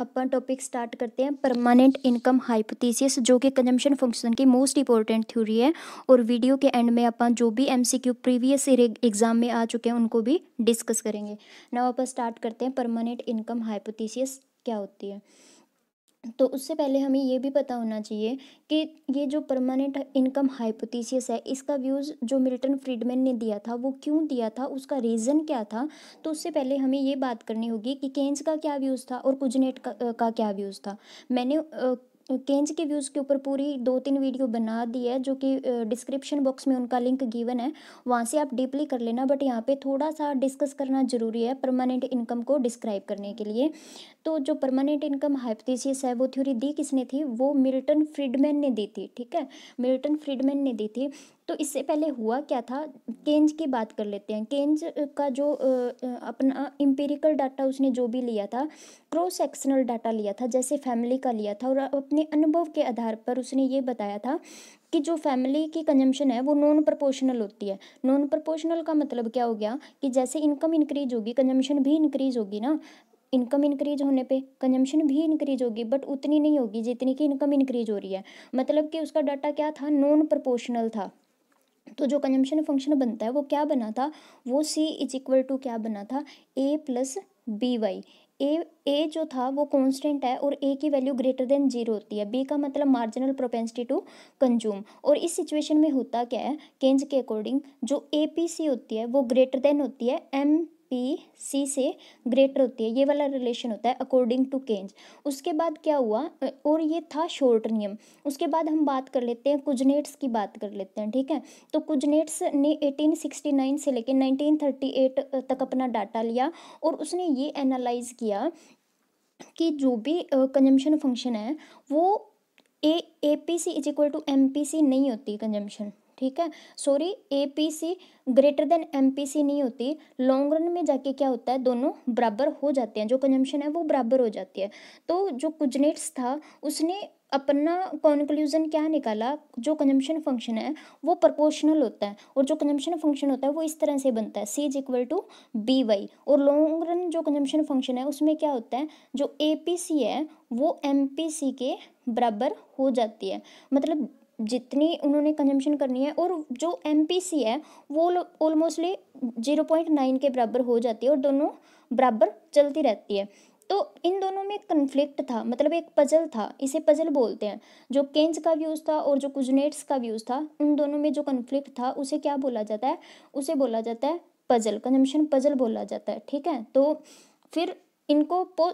अपन topic start करते हैं permanent income hypothesis जो कि कंजम्पशन फंक्शन की मोस्ट इंपॉर्टेंट थ्योरी है और वीडियो के एंड में अपन जो भी एमसीक्यू प्रीवियस एग्जाम में आ चुके हैं उनको भी डिस्कस करेंगे नाउ अपन स्टार्ट करते हैं परमानेंट इनकम हाइपोथेसिस क्या होती है तो उससे पहले हमें ये भी पता होना चाहिए कि ये जो परमानेंट इनकम हाइपोथीसिस है इसका व्यूज़ जो मिल्टन फ्रीडमैन ने दिया था वो क्यों दिया था उसका रीज़न क्या था तो उससे पहले हमें ये बात करनी होगी कि केन्स का क्या व्यूज़ था और कुजनेट का, का क्या व्यूज़ था मैंने केंज के व्यूज़ के ऊपर पूरी दो तीन वीडियो बना दी है जो कि डिस्क्रिप्शन बॉक्स में उनका लिंक गिवन है वहाँ से आप डीपली कर लेना बट यहाँ पे थोड़ा सा डिस्कस करना ज़रूरी है परमानेंट इनकम को डिस्क्राइब करने के लिए तो जो परमानेंट इनकम हाइपथीसिस है वो थ्योरी दी किसने थी वो मिल्टन फ्रीडमैन ने दी थी ठीक है मिल्टन फ्रीडमैन ने दी थी तो इससे पहले हुआ क्या था केंज की बात कर लेते हैं केंज का जो अपना इम्पेरिकल डाटा उसने जो भी लिया था क्रॉस सेक्शनल डाटा लिया था जैसे फैमिली का लिया था और अपने अनुभव के आधार पर उसने ये बताया था कि जो फैमिली की कंजम्पशन है वो नॉन प्रोपोर्शनल होती है नॉन प्रोपोर्शनल का मतलब क्या हो गया कि जैसे इनकम इंक्रीज होगी कंजम्पशन भी इंक्रीज होगी ना इनकम इंक्रीज होने पे कंजम्पशन भी इंक्रीज होगी बट उतनी नहीं होगी जितनी की इनकम इंक्रीज हो रही है मतलब कि उसका डाटा क्या था नॉन प्रोपोर्शनल था तो जो कंजम्पशन फंक्शन बनता है वो क्या बना था वो सी इज इक्वल टू क्या बना था A plus B Y A A जो था वो कांस्टेंट है और ए की वैल्यू ग्रेटर देन जीरो होती है बी का मतलब मार्जिनल प्रोपेंसिटी टू कंज्यूम और इस सिचुएशन में होता क्या है केंज के अकॉर्डिंग जो ए पी सी होती है वो ग्रेटर देन होती है एम पी सी से ग्रेटर होती है ये वाला रिलेशन होता है अकॉर्डिंग टू केंज उसके बाद क्या हुआ और ये था शॉर्ट नियम उसके बाद हम बात कर लेते हैं कुजनेट्स की बात कर लेते हैं ठीक है तो कुजनेट्स ने 1869 से लेकर 1938 तक अपना डाटा लिया और उसने ये एनालाइज किया कि जो भी कंजम्पशन फंक्शन है वो A A P C is equal to M P C नहीं होती कंजम्पशन ठीक है sorry A P C greater than M P C नहीं होती लॉन्ग रन में जाके क्या होता है दोनों बराबर हो जाते हैं जो कंजम्पशन है वो बराबर हो जाती है तो जो कुजनेट्स था उसने अपना कॉन्क्लूजन क्या निकाला जो कंजम्पशन फंक्शन है वो प्रोपोर्शनल होता है और जो कंजम्पशन फंक्शन होता है वो इस तरह से बनता है C is equal to B Y और लॉन्ग रन जो कंजम्पशन फंक्शन है उसमें क्या होता है जो ए पी सी है वो एम पी सी के बराबर हो जाती है मतलब जितनी उन्होंने कंजम्पशन करनी है और जो एम है वो ऑलमोस्टली जीरो पॉइंट नाइन के बराबर हो जाती है और दोनों बराबर चलती रहती है तो इन दोनों में कन्फ्लिक्ट था मतलब एक पजल था इसे पजल बोलते हैं जो केंज का व्यूज़ था और जो कुजनेट्स का व्यूज़ था उन दोनों में जो कन्फ्लिक्ट था उसे क्या बोला जाता है उसे बोला जाता है पजल कंजम्पशन पजल बोला जाता है ठीक है तो फिर इनको पो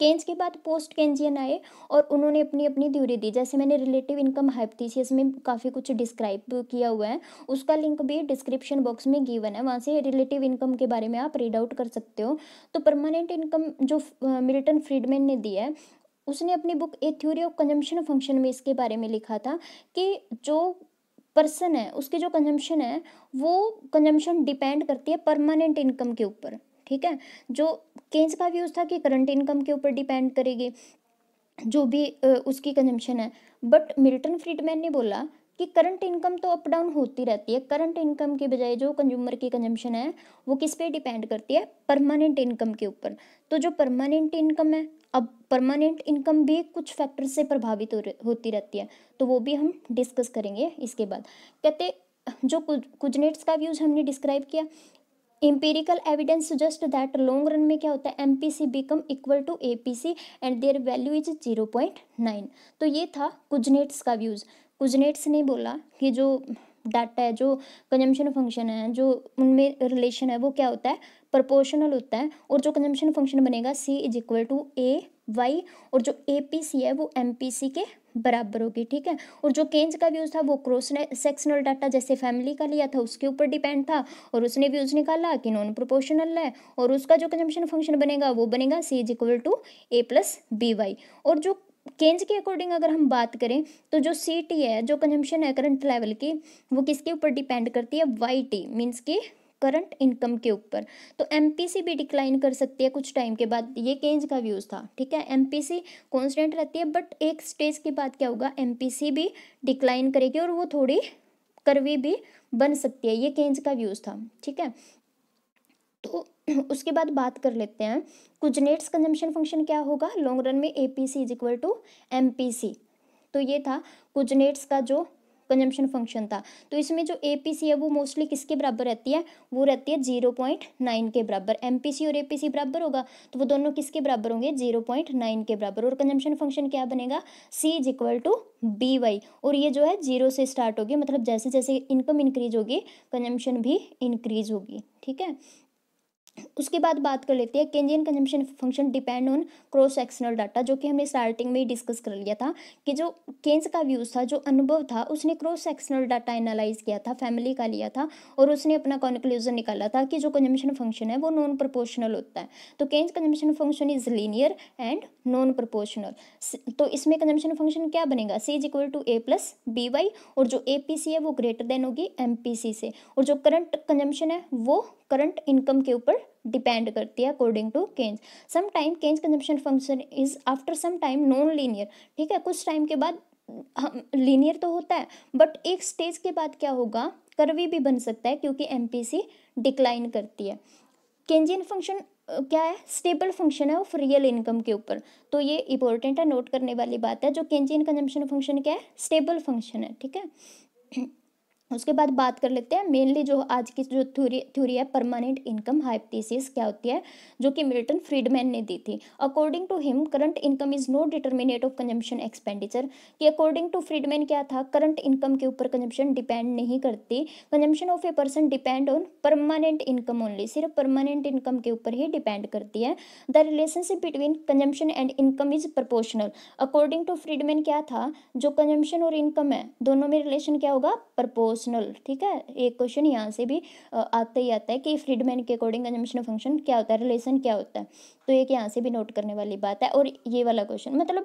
केन्स के बाद पोस्ट केंजियन आए और उन्होंने अपनी अपनी थ्योरी दी जैसे मैंने रिलेटिव इनकम हाइपथीसिस में काफ़ी कुछ डिस्क्राइब किया हुआ है उसका लिंक भी डिस्क्रिप्शन बॉक्स में गिवन है वहाँ से रिलेटिव इनकम के बारे में आप रीड आउट कर सकते हो तो परमानेंट इनकम जो मिल्टन फ्रीडमैन ने दी है उसने अपनी book a theory of consumption function में इसके बारे में लिखा था कि जो पर्सन है उसके जो कंजम्पशन है वो कंजम्पशन डिपेंड करती है परमानेंट इनकम के ऊपर ठीक है जो केंस का व्यूज़ था कि करंट इनकम के ऊपर डिपेंड करेगी जो भी उसकी कंजम्पशन है बट मिल्टन फ्रीडमैन ने बोला कि करंट इनकम तो अप डाउन होती रहती है करंट इनकम के बजाय जो कंज्यूमर की कंजम्पशन है वो किस पे डिपेंड करती है परमानेंट इनकम के ऊपर तो जो परमानेंट इनकम है अब परमानेंट इनकम भी कुछ फैक्टर से प्रभावित हो, होती रहती है तो वो भी हम डिस्कस करेंगे इसके बाद कहते जो कुजनेट्स का व्यूज़ हमने डिस्क्राइब किया empirical evidence suggests that long run में क्या होता है M P C become equal to A P C and their value is zero point nine तो ये था कुजनेट्स का व्यूज़ कुजनेट्स ने बोला कि जो डाटा है जो कंजम्पशन फंक्शन है जो उनमें रिलेशन है वो क्या होता है प्रपोर्शनल होता है और जो कंजम्पशन फंक्शन बनेगा C is equal to A Y और जो ए पी सी है वो एम पी सी के बराबर होगी ठीक है और जो केंज का व्यूज़ था वो क्रॉस सेक्शनल डाटा जैसे फैमिली का लिया था उसके ऊपर डिपेंड था और उसने व्यूज़ निकाला कि नॉन प्रोपोर्शनल है और उसका जो कंजम्पशन फंक्शन बनेगा वो बनेगा C is equal to A plus B Y और जो केंज के अकॉर्डिंग अगर हम बात करें तो जो सी टी है जो कंजम्पशन है करंट लेवल की वो किसके ऊपर डिपेंड करती है वाई टी मीन्स की करंट इनकम के ऊपर तो एम भी डिक्लाइन कर सकती है कुछ टाइम के बाद ये केंज का व्यूज़ था ठीक है एम पी रहती है बट एक स्टेज के बाद क्या होगा एम भी डिक्लाइन करेगी और वो थोड़ी करवी भी बन सकती है ये केंज का व्यूज़ था ठीक है तो उसके बाद बात कर लेते हैं कुजनेट्स कंजम्पशन फंक्शन क्या होगा लॉन्ग रन में A P C is equal to M P C तो ये था कुजनेट्स का जो कंजम्पशन फंक्शन था तो इसमें जो ए है वो मोस्टली किसके बराबर रहती है वो रहती है जीरो पॉइंट नाइन के बराबर एम और ए बराबर होगा तो वो दोनों किसके बराबर होंगे जीरो पॉइंट नाइन के बराबर और कंजम्पशन फंक्शन क्या बनेगा C is equal to B Y और ये जो है जीरो से स्टार्ट होगी मतलब जैसे जैसे इनकम इंक्रीज होगी कंजम्पशन भी इंक्रीज होगी ठीक है उसके बाद बात कर लेते हैं Keynesian consumption function depend on cross sectional data जो कि हमने स्टार्टिंग में ही डिस्कस कर लिया था कि जो केंज का व्यूज़ था जो अनुभव था उसने क्रॉस सेक्शनल डाटा एनालाइज किया था फैमिली का लिया था और उसने अपना कॉन्क्लूजन निकाला था कि जो कंजम्पशन फंक्शन है वो नॉन प्रपोर्शनल होता है तो Keynes consumption function is linear and non proportional तो इसमें कंजम्पशन फंक्शन क्या बनेगा C is equal to A plus B Y और जो ए पी सी है वो ग्रेटर देन होगी एम पी सी से और जो करंट कंजम्पशन है वो करंट इनकम के ऊपर डिपेंड करती है according to Keynes some time Keynes consumption function is after some time non linear ठीक है कुछ टाइम के बाद हम लीनियर तो होता है बट एक स्टेज के बाद क्या होगा कर्वी भी बन सकता है क्योंकि एम डिक्लाइन करती है केंजियन फंक्शन क्या है स्टेबल फंक्शन है ऑफ रियल इनकम के ऊपर तो ये इंपॉर्टेंट है नोट करने वाली बात है जो केंजियन कंजम्पशन फंक्शन क्या है स्टेबल फंक्शन है ठीक है उसके बाद बात कर लेते हैं मेनली जो आज की जो थ्योरी थ्योरी है परमानेंट इनकम हाइपथीसिस क्या होती है जो कि मिल्टन फ्रीडमैन ने दी थी according to him current income is no determinate of consumption expenditure कि अकॉर्डिंग टू फ्रीडमैन क्या था करंट इनकम के ऊपर कंजम्पशन डिपेंड नहीं करती consumption of a person depend on permanent income only सिर्फ परमानेंट इनकम के ऊपर ही डिपेंड करती है the relationship between consumption and income is proportional according to Friedman क्या था जो कंजम्पशन और इनकम है दोनों में रिलेशन क्या होगा प्रपोज प्रोपोर्शनल ठीक है एक क्वेश्चन यहाँ से भी आता ही आता है कि फ्रीडमैन के अकॉर्डिंग कंजम्पशन फंक्शन क्या होता है रिलेशन क्या होता है तो एक यहाँ से भी नोट करने वाली बात है और ये वाला क्वेश्चन मतलब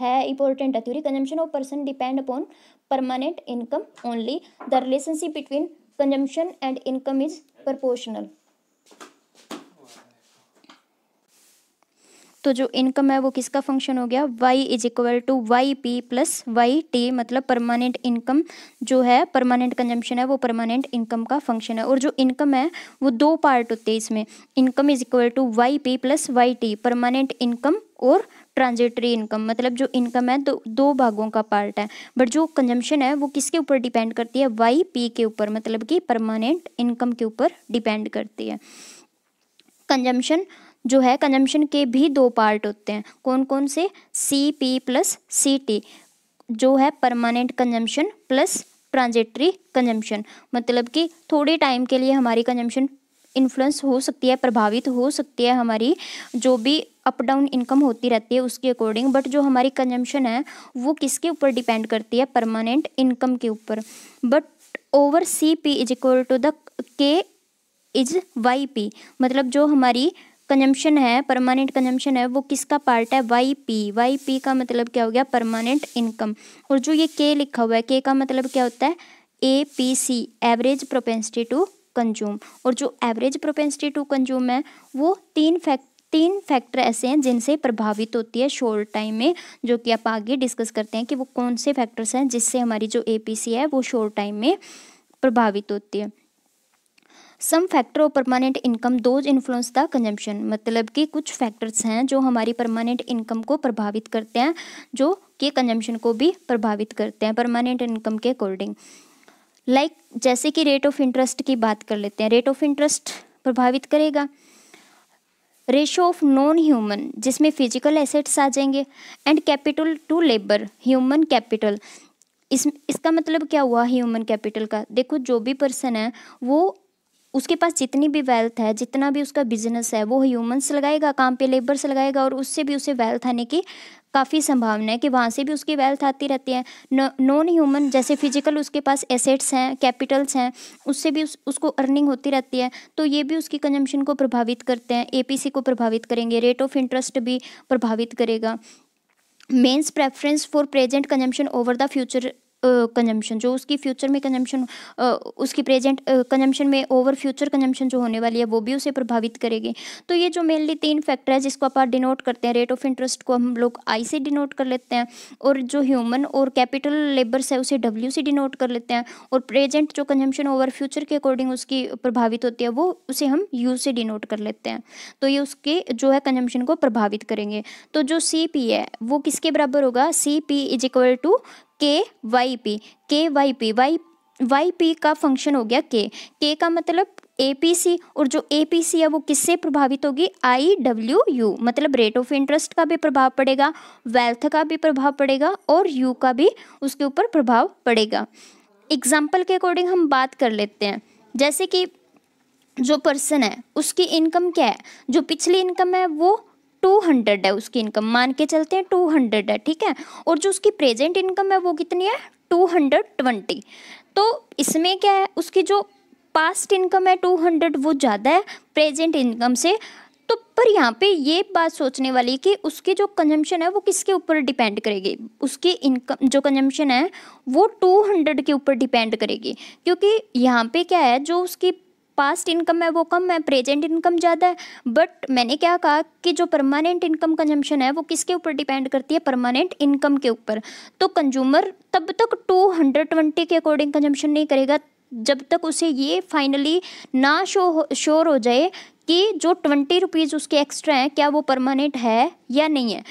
है इंपॉर्टेंट है theory consumption of person depend upon permanent income only the relationship between consumption and income is proportional तो जो इनकम है वो किसका फंक्शन हो गया Y is equal to Y P plus Y T मतलब परमानेंट इनकम जो है परमानेंट कंजम्पशन है वो परमानेंट इनकम का फंक्शन है और जो इनकम है वो दो पार्ट होते हैं इसमें income is equal to Y P plus Y T permanent income और ट्रांजिटरी इनकम मतलब जो इनकम है दो दो भागों का पार्ट है बट जो कंजम्पशन है वो किसके ऊपर डिपेंड करती है वाई पी के ऊपर मतलब कि परमानेंट इनकम के ऊपर डिपेंड करती है कंजम्पशन जो है कंजम्पशन के भी दो पार्ट होते हैं कौन कौन से C P plus C T जो है permanent consumption plus transitory consumption मतलब कि थोड़े टाइम के लिए हमारी कंजम्पशन इन्फ्लुएंस हो सकती है प्रभावित हो सकती है हमारी जो भी अप डाउन इनकम होती रहती है उसके अकॉर्डिंग बट जो हमारी कंजम्पशन है वो किसके ऊपर डिपेंड करती है परमानेंट इनकम के ऊपर but over C P is equal to the K is Y P मतलब जो हमारी कंजम्पशन है परमानेंट कंजम्पशन है वो किसका पार्ट है वाई पी वाई पी का मतलब क्या हो गया परमानेंट इनकम और जो ये के लिखा हुआ है के का मतलब क्या होता है A P C average propensity to consume और जो एवरेज प्रोपेंसिटी टू कंज्यूम है वो तीन फैक्ट तीन फैक्टर ऐसे हैं जिनसे प्रभावित होती है शॉर्ट टाइम में जो कि आप आगे डिस्कस करते हैं कि वो कौन से फैक्टर्स हैं जिससे हमारी जो ए है वो शॉर्ट टाइम में प्रभावित होती है some factor of permanent income those influence the consumption मतलब कि कुछ फैक्टर्स हैं जो हमारी परमानेंट इनकम को प्रभावित करते हैं जो कि कंजम्पशन को भी प्रभावित करते हैं परमानेंट इनकम के अकॉर्डिंग लाइक like, जैसे कि रेट ऑफ इंटरेस्ट की बात कर लेते हैं रेट ऑफ इंटरेस्ट प्रभावित करेगा रेशो ऑफ नॉन ह्यूमन जिसमें फिजिकल एसेट्स आ जाएंगे and capital to labour human capital इस इसका मतलब क्या हुआ ह्यूमन कैपिटल का देखो जो भी पर्सन है वो उसके पास जितनी भी वेल्थ है जितना भी उसका बिजनेस है वो ह्यूमन्स लगाएगा काम पे लेबर्स लगाएगा और उससे भी उसे वेल्थ आने की काफ़ी संभावना है कि वहाँ से भी उसकी वेल्थ आती रहती है नॉन ह्यूमन जैसे फिजिकल उसके पास एसेट्स हैं कैपिटल्स हैं उससे भी उस, उसको अर्निंग होती रहती है तो ये भी उसकी कंजम्पशन को प्रभावित करते हैं ए को प्रभावित करेंगे रेट ऑफ इंटरेस्ट भी प्रभावित करेगा man's preference for present consumption over the future consumption जो उसकी फ्यूचर में कंजम्पशन उसकी प्रेजेंट कंजम्पशन में ओवर फ्यूचर कंजम्पशन जो होने वाली है वो भी उसे प्रभावित करेगी तो ये जो मेनली तीन फैक्टर है जिसको आप डिनोट करते हैं रेट ऑफ इंटरेस्ट को हम लोग आई से डिनोट कर लेते हैं और जो ह्यूमन और कैपिटल लेबर्स है उसे डब्ल्यू से डिनोट कर लेते हैं और प्रेजेंट जो कंजम्पशन ओवर फ्यूचर के अकॉर्डिंग उसकी प्रभावित होती है वो उसे हम यू से डिनोट कर लेते हैं तो ये उसके जो है कंजम्पशन को प्रभावित करेंगे तो जो सी पी है वो किसके बराबर होगा C P is equal to K Y P K Y P Y Y P का फंक्शन हो गया के के का मतलब ए पी सी और जो ए पी सी है वो किससे प्रभावित होगी आई डब्ल्यू यू मतलब रेट ऑफ इंटरेस्ट का भी प्रभाव पड़ेगा वेल्थ का भी प्रभाव पड़ेगा और यू का भी उसके ऊपर प्रभाव पड़ेगा एग्जाम्पल के अकॉर्डिंग हम बात कर लेते हैं जैसे कि जो पर्सन है उसकी इनकम क्या है जो पिछली इनकम है वो टू हंड्रेड है उसकी इनकम मान के चलते हैं टू हंड्रेड है ठीक है और जो उसकी प्रेजेंट इनकम है वो कितनी है टू हंड्रेड ट्वेंटी तो इसमें क्या है उसकी जो पास्ट इनकम है टू हंड्रेड वो ज़्यादा है प्रेजेंट इनकम से तो पर यहाँ पे ये बात सोचने वाली कि उसकी जो कंजम्पशन है वो किसके ऊपर डिपेंड करेगी उसकी इनकम जो कंजम्पशन है वो 200 के ऊपर डिपेंड करेगी क्योंकि यहाँ पे क्या है जो उसकी पास्ट इनकम है वो कम है प्रेजेंट इनकम ज़्यादा है बट मैंने क्या कहा कि जो परमानेंट इनकम कंजम्पशन है वो किसके ऊपर डिपेंड करती है परमानेंट इनकम के ऊपर तो कंज्यूमर तब तक टू हंड्रेड ट्वेंटी के अकॉर्डिंग कंजम्पशन नहीं करेगा जब तक उसे ये फाइनली ना शो हो, श्योर हो जाए कि जो ट्वेंटी रुपीज़ उसके एक्स्ट्रा हैं क्या वो परमानेंट है या नहीं है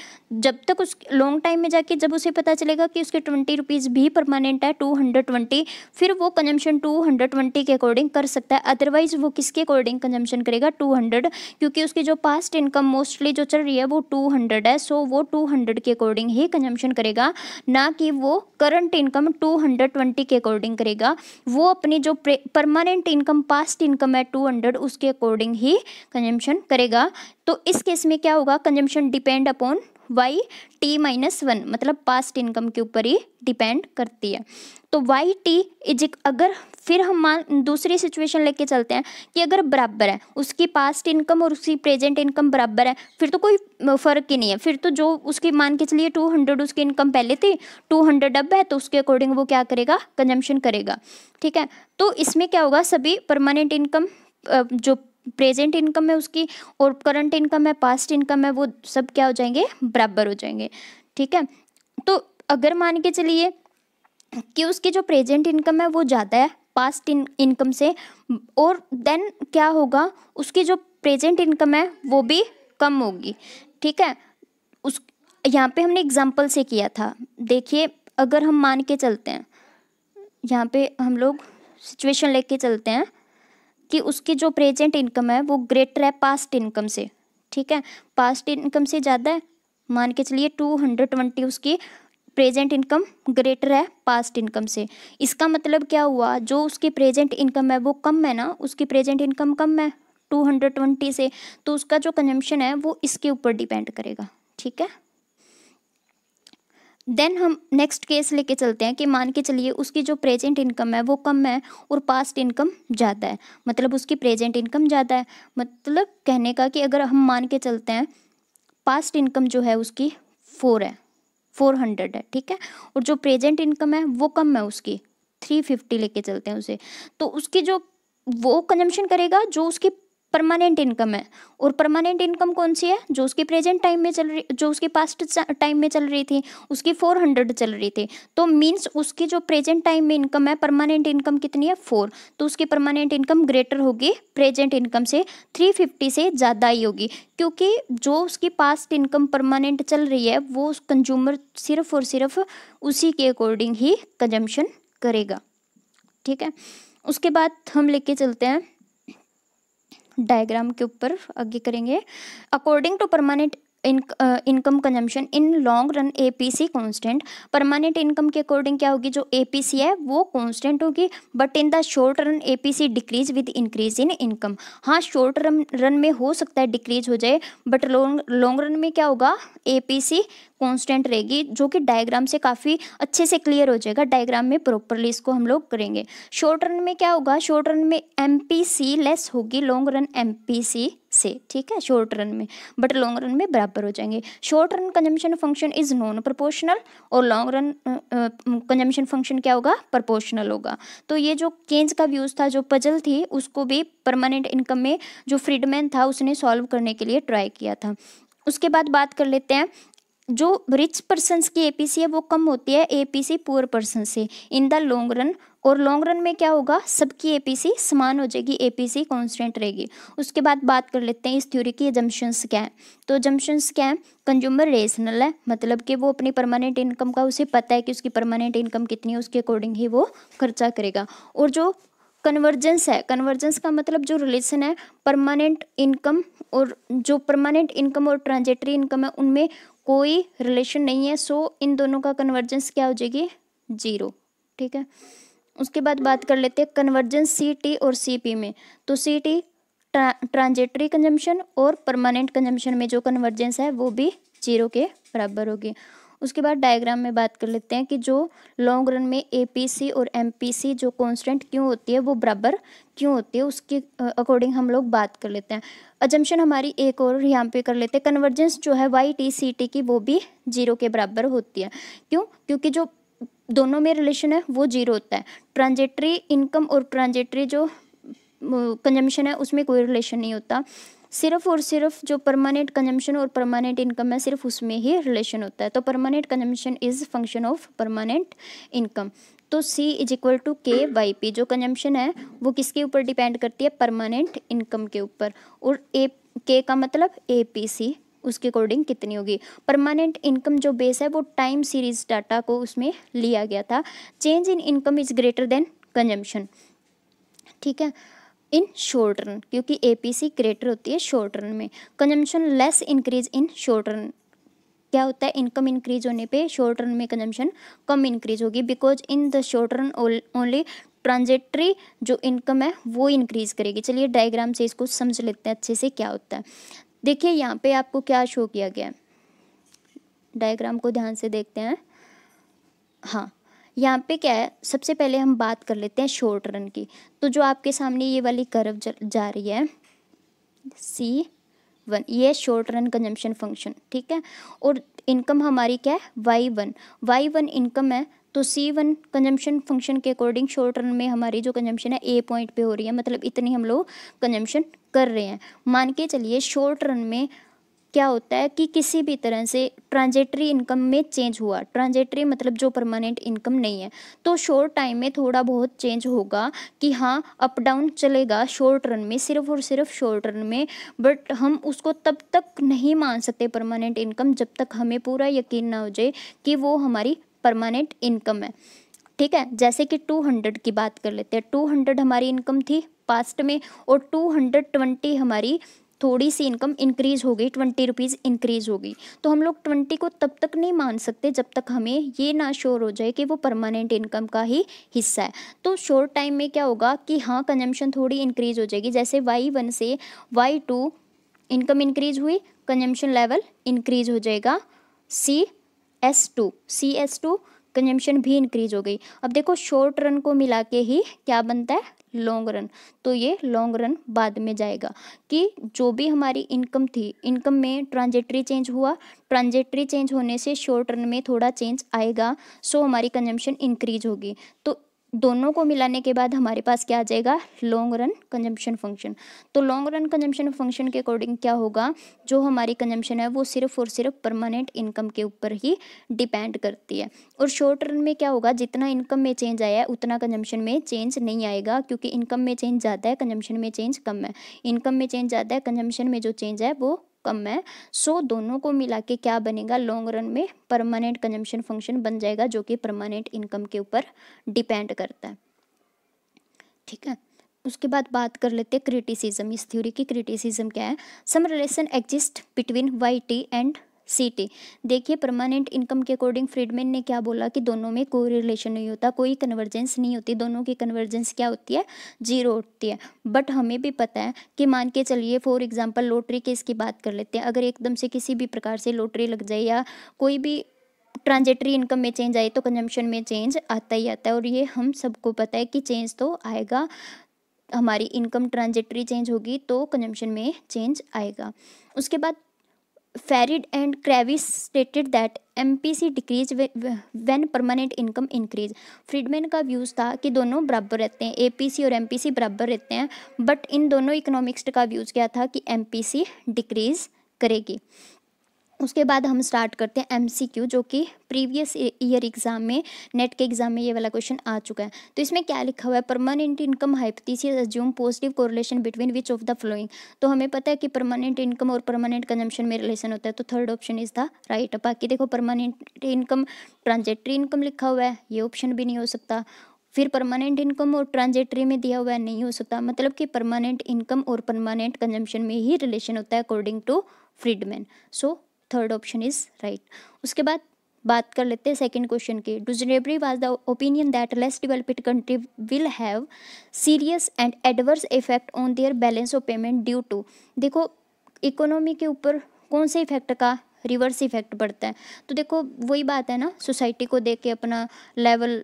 जब तक उस लॉन्ग टाइम में जाके जब उसे पता चलेगा कि उसके ट्वेंटी रुपीज़ भी परमानेंट है टू हंड्रेड ट्वेंटी फिर वो कंजम्पशन टू हंड्रेड ट्वेंटी के अकॉर्डिंग कर सकता है अदरवाइज़ वो किसके अकॉर्डिंग कंजम्पशन करेगा टू हंड्रेड क्योंकि उसकी जो पास्ट इनकम मोस्टली जो चल रही है वो टू हंड्रेड है सो वो टू हंड्रेड के अकॉर्डिंग ही कंजम्पशन करेगा ना कि वो current income two hundred twenty के अकॉर्डिंग करेगा वो अपनी जो परमानेंट इनकम पास्ट इनकम है टू हंड्रेड उसके अकॉर्डिंग ही कंजम्पन करेगा तो इस केस में क्या होगा consumption depend upon Y T minus one मतलब पास्ट इनकम के ऊपर ही डिपेंड करती है तो वाई टी इज अगर फिर हम मान दूसरी सिचुएशन लेके चलते हैं कि अगर बराबर है उसकी पास्ट इनकम और उसकी प्रेजेंट इनकम बराबर है फिर तो कोई फ़र्क ही नहीं है फिर तो जो उसकी मान के चलिए टू हंड्रेड उसकी इनकम पहले थी टू हंड्रेड अब है तो उसके अकॉर्डिंग वो क्या करेगा कंजम्पशन करेगा ठीक है तो इसमें क्या होगा सभी परमानेंट इनकम जो प्रेजेंट इनकम है उसकी और करंट इनकम है पास्ट इनकम है वो सब क्या हो जाएंगे बराबर हो जाएंगे ठीक है तो अगर मान के चलिए कि उसकी जो प्रेजेंट इनकम है वो ज़्यादा है पास्ट इन इनकम से और देन क्या होगा उसकी जो प्रेजेंट इनकम है वो भी कम होगी ठीक है उस यहाँ पे हमने एग्जाम्पल से किया था देखिए अगर हम मान के चलते हैं यहाँ पे हम लोग सिचुएशन लेके चलते हैं कि उसकी जो प्रेजेंट इनकम है वो ग्रेटर है पास्ट इनकम से ठीक है पास्ट इनकम से ज़्यादा है मान के चलिए टू हंड्रेड ट्वेंटी उसकी प्रेजेंट इनकम ग्रेटर है पास्ट इनकम से इसका मतलब क्या हुआ जो उसकी प्रेजेंट इनकम है वो कम है ना उसकी प्रेजेंट इनकम कम है टू हंड्रेड ट्वेंटी से तो उसका जो कंजम्पशन है वो इसके ऊपर डिपेंड करेगा ठीक है देन हम नेक्स्ट केस लेके चलते हैं कि मान के चलिए उसकी जो प्रेजेंट इनकम है वो कम है और पास्ट इनकम ज़्यादा है मतलब उसकी प्रेजेंट इनकम ज़्यादा है मतलब कहने का कि अगर हम मान के चलते हैं पास्ट इनकम जो है उसकी फोर है फोर हंड्रेड है ठीक है और जो प्रेजेंट इनकम है वो कम है उसकी थ्री फिफ्टी लेके चलते हैं उसे तो उसकी जो वो कंजम्पशन करेगा जो उसकी परमानेंट इनकम है और परमानेंट इनकम कौन सी है जो उसकी प्रेजेंट टाइम में चल रही जो उसकी पास्ट टाइम में चल रही थी उसकी फोर हंड्रेड चल रही थी तो मीन्स उसकी जो प्रेजेंट टाइम में इनकम है परमानेंट इनकम कितनी है फोर तो उसकी परमानेंट इनकम ग्रेटर होगी प्रेजेंट इनकम से थ्री फिफ्टी से ज़्यादा ही होगी क्योंकि जो उसकी पास्ट इनकम परमानेंट चल रही है वो कंज्यूमर सिर्फ और सिर्फ उसी के अकॉर्डिंग ही कंजम्पशन करेगा ठीक है उसके बाद हम लेके चलते हैं डायग्राम के ऊपर आगे करेंगे according to permanent income consumption in long run A P C constant permanent income के अकॉर्डिंग क्या होगी जो ए पी सी है वो कॉन्स्टेंट होगी but in the short run A P C decrease with increase in income हाँ short run run में हो सकता है डिक्रीज हो जाए बट लॉन्ग लॉन्ग रन में क्या होगा ए पी सी कॉन्स्टेंट रहेगी जो कि डायग्राम से काफ़ी अच्छे से क्लियर हो जाएगा डायग्राम में प्रॉपरली इसको हम लोग करेंगे शॉर्ट रन में क्या होगा शॉर्ट रन में एम पी सी लेस होगी long run M P C से ठीक है शॉर्ट रन में बट लॉन्ग रन में बराबर हो जाएंगे short run consumption function is non proportional और लॉन्ग रन कंजम्पशन फंक्शन क्या होगा प्रोपोर्शनल होगा तो ये जो केंज का व्यूज़ था जो पजल थी उसको भी परमानेंट इनकम में जो फ्रीडमैन था उसने सॉल्व करने के लिए ट्राई किया था उसके बाद बात कर लेते हैं जो रिच पर्सनस की एपीसी है वो कम होती है एपीसी पुअर पर्सन से इन द लॉन्ग रन और लॉन्ग रन में क्या होगा सबकी एपीसी समान हो जाएगी एपीसी कांस्टेंट रहेगी उसके बाद बात कर लेते हैं इस थ्योरी की एजम्पन्स क्या है तो एजम्पन्स क्या है कंज्यूमर रेशनल है मतलब कि वो अपनी परमानेंट इनकम का उसे पता है कि उसकी परमानेंट इनकम कितनी है उसके अकॉर्डिंग ही वो खर्चा करेगा और जो कन्वर्जेंस है कन्वर्जेंस का मतलब जो रिलेशन है परमानेंट इनकम और जो परमानेंट इनकम और ट्रांजेक्टरी इनकम है उनमें कोई रिलेशन नहीं है सो इन दोनों का कन्वर्जेंस क्या हो जाएगी जीरो ठीक है उसके बाद बात कर लेते हैं कन्वर्जेंस सी टी और सी पी में तो सी टी ट्रांजेटरी कंजम्पशन और परमानेंट कंजम्पशन में जो कन्वर्जेंस है वो भी जीरो के बराबर होगी उसके बाद डायग्राम में बात कर लेते हैं कि जो लॉन्ग रन में ए और एम जो कॉन्स्टेंट क्यों होती है वो बराबर क्यों होती है उसके अकॉर्डिंग हम लोग बात कर लेते हैं अजम्पशन हमारी एक और यहाँ पे कर लेते हैं कन्वर्जेंस जो है वाई टी सी टी की वो भी जीरो के बराबर होती है क्यों क्योंकि जो दोनों में रिलेशन है वो जीरो होता है ट्रांजेटरी इनकम और ट्रांजेटरी जो कंजम्पशन है उसमें कोई रिलेशन नहीं होता सिर्फ और सिर्फ जो परमानेंट कंजम्पशन और परमानेंट इनकम है सिर्फ उसमें ही रिलेशन होता है तो permanent consumption is function of permanent income तो C is equal to K Y P जो कंजम्पशन है वो किसके ऊपर डिपेंड करती है परमानेंट इनकम के ऊपर और ए के का मतलब ए पी सी उसके अकॉर्डिंग कितनी होगी परमानेंट इनकम जो बेस है वो टाइम सीरीज डाटा को उसमें लिया गया था change in income is greater than consumption ठीक है इन शॉर्ट रन क्योंकि एपीसी ग्रेटर होती है शॉर्ट रन में consumption less increase in short run क्या होता है इनकम इंक्रीज होने पे शॉर्ट रन में कंजम्पशन कम इंक्रीज होगी because in the short run only transitory जो इनकम है वो इंक्रीज करेगी चलिए डायग्राम से इसको समझ लेते हैं अच्छे से क्या होता है देखिए यहाँ पे आपको क्या शो किया गया है डायग्राम को ध्यान से देखते हैं हाँ यहाँ पे क्या है सबसे पहले हम बात कर लेते हैं शॉर्ट रन की तो जो आपके सामने ये वाली कर्व जा रही है सी वन ये शॉर्ट रन कंजम्पशन फंक्शन ठीक है और इनकम हमारी क्या है Y one Y one income है तो सी वन कंजम्पशन फंक्शन के अकॉर्डिंग शॉर्ट रन में हमारी जो कंजम्पशन है ए पॉइंट पे हो रही है मतलब इतनी हम लोग कंजम्पशन कर रहे हैं मान के चलिए शॉर्ट रन में क्या होता है कि किसी भी तरह से ट्रांजेक्टरी इनकम में चेंज हुआ ट्रांजेक्टरी मतलब जो परमानेंट इनकम नहीं है तो शॉर्ट टाइम में थोड़ा बहुत चेंज होगा कि हाँ अप डाउन चलेगा शॉर्ट रन में सिर्फ और सिर्फ शॉर्ट रन में बट हम उसको तब तक नहीं मान सकते परमानेंट इनकम जब तक हमें पूरा यकीन ना हो जाए कि वो हमारी परमानेंट इनकम है ठीक है जैसे कि 200 की बात कर लेते हैं 200 हमारी इनकम थी पास्ट में और 220 हमारी थोड़ी सी इनकम इंक्रीज हो गई ट्वेंटी रुपीज़ इंक्रीज हो गई तो हम लोग ट्वेंटी को तब तक नहीं मान सकते जब तक हमें ये ना श्योर हो जाए कि वो परमानेंट इनकम का ही हिस्सा है तो शोर टाइम में क्या होगा कि हाँ कंजम्पशन थोड़ी इंक्रीज हो जाएगी जैसे वाई वन से वाई टू इनकम इंक्रीज हुई कंजम्पशन लेवल इंक्रीज हो जाएगा C S two C S two consumption भी इंक्रीज हो गई अब देखो शॉर्ट रन को मिला के ही क्या बनता है लॉन्ग रन तो ये लॉन्ग रन बाद में जाएगा कि जो भी हमारी इनकम थी इनकम में ट्रांजेक्ट्री चेंज हुआ ट्रांजेक्ट्री चेंज होने से शॉर्ट रन में थोड़ा चेंज आएगा सो हमारी कंजम्पशन इंक्रीज होगी तो दोनों को मिलाने के बाद हमारे पास क्या आ जाएगा लॉन्ग रन कंजम्पशन फंक्शन तो लॉन्ग रन कंजम्पशन फंक्शन के अकॉर्डिंग क्या होगा जो हमारी कंजम्पशन है वो सिर्फ और सिर्फ परमानेंट इनकम के ऊपर ही डिपेंड करती है और शॉर्ट रन में क्या होगा जितना इनकम में चेंज आया है उतना कंजम्पशन में चेंज नहीं आएगा क्योंकि इनकम में चेंज ज़्यादा है कंजम्पशन में चेंज कम है इनकम में चेंज ज़्यादा है कंजम्पशन में जो चेंज है वो कम है सो दोनों को मिला के क्या बनेगा लॉन्ग रन में परमानेंट कंजम्पशन फंक्शन बन जाएगा जो कि परमानेंट इनकम के ऊपर डिपेंड करता है ठीक है उसके बाद बात कर लेते हैं क्रिटिसिज्म इस थ्योरी की क्रिटिसिज्म क्या है some relation exist between Y T and CT देखिए परमानेंट इनकम के अकॉर्डिंग फ्रीडमैन ने क्या बोला कि दोनों में कोई रिलेशन नहीं होता कोई कन्वर्जेंस नहीं होती दोनों की कन्वर्जेंस क्या होती है जीरो होती है बट हमें भी पता है कि मान के चलिए फॉर एग्जाम्पल लॉटरी केस की बात कर लेते हैं अगर एकदम से किसी भी प्रकार से लॉटरी लग जाए या कोई भी ट्रांजेक्टरी इनकम में चेंज आए तो कंजम्पशन में चेंज आता ही आता है और ये हम सबको पता है कि चेंज तो आएगा हमारी इनकम ट्रांजेक्टरी चेंज होगी तो कंजम्पशन में चेंज आएगा उसके बाद Farid and Kravis stated that MPC decrease when permanent income increase. Friedman का व्यूज़ था कि दोनों बराबर रहते हैं APC और MPC बराबर रहते हैं बट इन दोनों इकोनॉमिक्स का व्यूज़ क्या था कि MPC डिक्रीज़ करेगी उसके बाद हम स्टार्ट करते हैं एमसीक्यू जो कि प्रीवियस ईयर एग्ज़ाम में नेट के एग्ज़ाम में ये वाला क्वेश्चन आ चुका है तो इसमें क्या लिखा हुआ है permanent income hypothesis assume positive correlation between which of the following तो हमें पता है कि परमानेंट इनकम और परमानेंट कंजम्पशन में रिलेशन होता है तो third option is the right बाकी देखो परमानेंट इनकम ट्रांजेक्ट्री इनकम लिखा हुआ है ये ऑप्शन भी नहीं हो सकता फिर परमानेंट इनकम और ट्रांजेक्ट्री में दिया हुआ है नहीं हो सकता मतलब कि परमानेंट इनकम और परमानेंट कंजम्पशन में ही रिलेशन होता है according to Friedman so third option is right उसके बाद बात कर लेते हैं सेकंड क्वेश्चन की Duesenberry was the opinion that less developed country will have serious and adverse effect on their balance of payment due to देखो economy के ऊपर कौन से इफेक्ट का रिवर्स इफेक्ट पड़ता है तो देखो वही बात है ना सोसाइटी को देख के अपना लेवल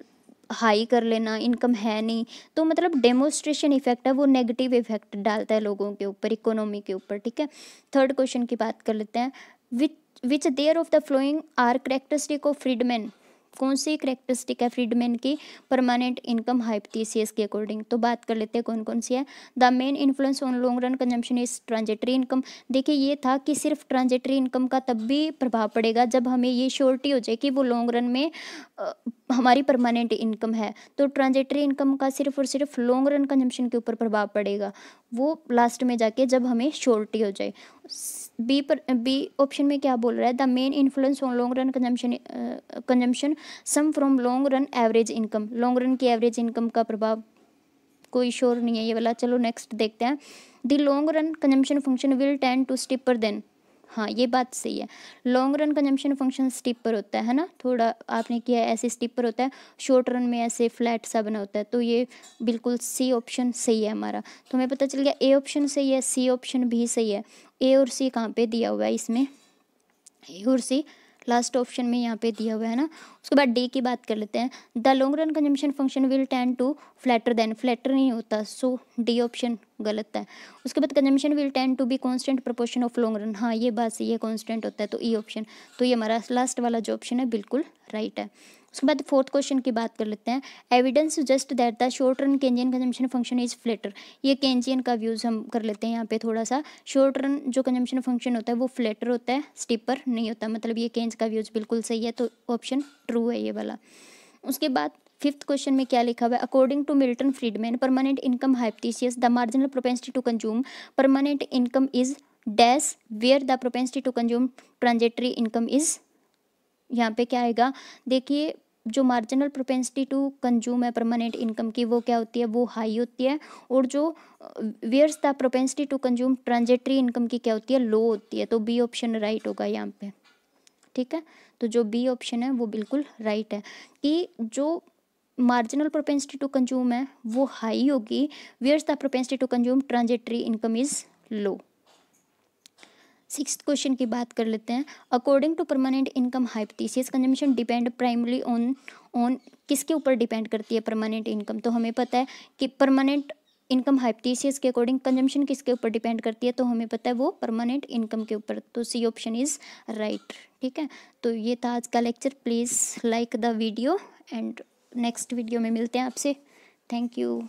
हाई कर लेना इनकम है नहीं तो मतलब डेमोस्ट्रेशन इफेक्ट है वो नेगेटिव इफेक्ट डालता है लोगों के ऊपर इकोनॉमी के ऊपर ठीक है थर्ड क्वेश्चन की बात कर लेते हैं which, which of the flowing are characteristic of freedmen कौन सी करेक्टरिस्टिक है फ्रीडमैन की परमानेंट इनकम हाइपथीसियस के अकॉर्डिंग तो बात कर लेते हैं कौन कौन सी है the main influence on long run consumption is transitory income देखिए ये था कि सिर्फ ट्रांजेटरी इनकम का तब भी प्रभाव पड़ेगा जब हमें ये श्योरिटी हो जाए कि वो लॉन्ग रन में आ, हमारी परमानेंट इनकम है तो ट्रांजेटरी इनकम का सिर्फ और सिर्फ लॉन्ग रन कंजम्पशन के ऊपर प्रभाव पड़ेगा वो लास्ट में जाके जब हमें श्योरिटी हो जाए बी पर बी ऑप्शन में क्या बोल रहा है the main influence on long run consumption consumption some from long run average income long run की एवरेज इनकम का प्रभाव कोई शोर नहीं है ये वाला चलो नेक्स्ट देखते हैं the long run consumption function will tend to steeper than हाँ ये बात सही है long run consumption function steeper होता है है ना थोड़ा आपने किया ऐसे स्टिपर होता है शॉर्ट रन में ऐसे फ्लैट सा बना होता है तो ये बिल्कुल सी ऑप्शन सही है हमारा तो हमें पता चल गया ए ऑप्शन सही है सी ऑप्शन भी सही है ए और सी कहाँ पे दिया हुआ है इसमें ए और सी लास्ट ऑप्शन में यहाँ पे दिया हुआ है ना उसके बाद डी की बात कर लेते हैं the long run consumption function will tend to flatter than flatter नहीं होता सो डी ऑप्शन गलत है उसके बाद consumption will tend to be constant proportion of long run हाँ ये बात सही है कॉन्स्टेंट होता है तो ई e ऑप्शन तो ये हमारा लास्ट वाला जो ऑप्शन है बिल्कुल राइट है उसके बाद फोर्थ क्वेश्चन की बात कर लेते हैं evidence just that the short run Keynesian consumption function is flatter ये केंजियन का व्यूज़ हम कर लेते हैं यहाँ पे थोड़ा सा शॉर्ट रन जो कंजम्पशन फंक्शन होता है वो फ्लेटर होता है स्टीपर नहीं होता मतलब ये केंज का व्यूज़ बिल्कुल सही है तो ऑप्शन ट्रू है ये वाला उसके बाद फिफ्थ क्वेश्चन में क्या लिखा हुआ है according to Milton Friedman permanent income hypothesis the marginal propensity to consume permanent income is dash where the propensity to consume transitory income is यहाँ पे क्या आएगा देखिए जो मार्जिनल प्रोपेंसिटी टू कंज्यूम है परमानेंट इनकम की वो क्या होती है वो हाई होती है और जो whereas the propensity to consume transitory income की क्या होती है लो होती है तो बी ऑप्शन राइट होगा यहाँ पे ठीक है तो जो बी ऑप्शन है वो बिल्कुल राइट है कि जो मार्जिनल प्रोपेंसिटी टू कंज्यूम है वो हाई होगी whereas the propensity to consume transitory income is low six question की बात कर लेते हैं according to permanent income hypothesis consumption depend primary on on किसके ऊपर डिपेंड करती है परमानेंट इनकम तो हमें पता है कि परमानेंट इनकम हाइपोथीसिस के अकॉर्डिंग कंजम्पशन किसके ऊपर डिपेंड करती है तो हमें पता है वो परमानेंट इनकम के ऊपर तो सी ऑप्शन इज़ राइट ठीक है तो ये था आज का lecture please like the video and next video में मिलते हैं आपसे थैंक यू